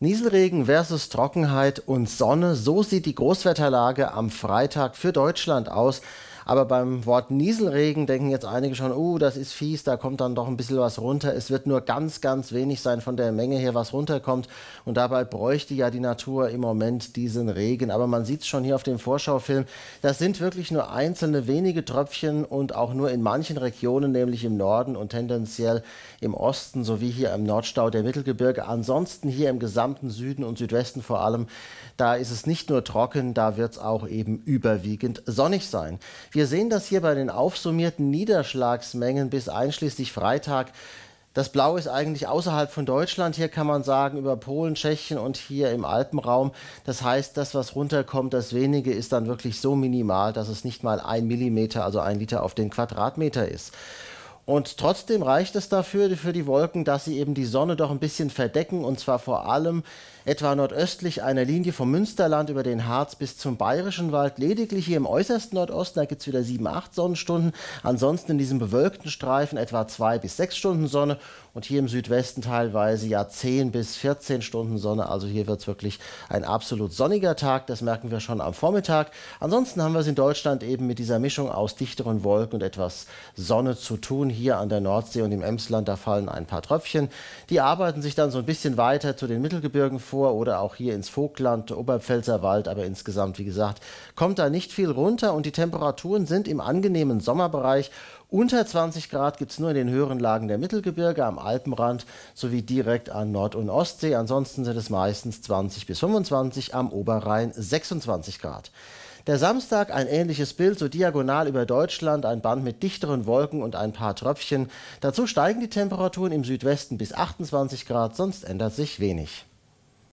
Nieselregen versus Trockenheit und Sonne, so sieht die Großwetterlage am Freitag für Deutschland aus. Aber beim Wort Nieselregen denken jetzt einige schon, oh, das ist fies, da kommt dann doch ein bisschen was runter. Es wird nur ganz, ganz wenig sein von der Menge her, was runterkommt. Und dabei bräuchte ja die Natur im Moment diesen Regen. Aber man sieht es schon hier auf dem Vorschaufilm, das sind wirklich nur einzelne wenige Tröpfchen und auch nur in manchen Regionen, nämlich im Norden und tendenziell im Osten sowie hier im Nordstau der Mittelgebirge. Ansonsten hier im gesamten Süden und Südwesten vor allem, da ist es nicht nur trocken, da wird es auch eben überwiegend sonnig sein. Wir sehen das hier bei den aufsummierten Niederschlagsmengen bis einschließlich Freitag. Das Blau ist eigentlich außerhalb von Deutschland. Hier kann man sagen, über Polen, Tschechien und hier im Alpenraum. Das heißt, das, was runterkommt, das wenige ist dann wirklich so minimal, dass es nicht mal ein Millimeter, also ein Liter auf den Quadratmeter ist. Und trotzdem reicht es dafür, für die Wolken, dass sie eben die Sonne doch ein bisschen verdecken und zwar vor allem etwa nordöstlich einer Linie vom Münsterland über den Harz bis zum Bayerischen Wald. Lediglich hier im äußersten Nordosten, da gibt es wieder 7, 8 Sonnenstunden. Ansonsten in diesem bewölkten Streifen etwa 2 bis 6 Stunden Sonne und hier im Südwesten teilweise ja 10 bis 14 Stunden Sonne. Also hier wird es wirklich ein absolut sonniger Tag. Das merken wir schon am Vormittag. Ansonsten haben wir es in Deutschland eben mit dieser Mischung aus dichteren Wolken und etwas Sonne zu tun hier an der Nordsee und im Emsland, da fallen ein paar Tröpfchen. Die arbeiten sich dann so ein bisschen weiter zu den Mittelgebirgen vor oder auch hier ins Vogtland, Oberpfälzerwald, aber insgesamt, wie gesagt, kommt da nicht viel runter und die Temperaturen sind im angenehmen Sommerbereich. Unter 20 Grad gibt es nur in den höheren Lagen der Mittelgebirge, am Alpenrand sowie direkt an Nord- und Ostsee. Ansonsten sind es meistens 20 bis 25, am Oberrhein 26 Grad. Der Samstag ein ähnliches Bild, so diagonal über Deutschland, ein Band mit dichteren Wolken und ein paar Tröpfchen. Dazu steigen die Temperaturen im Südwesten bis 28 Grad, sonst ändert sich wenig.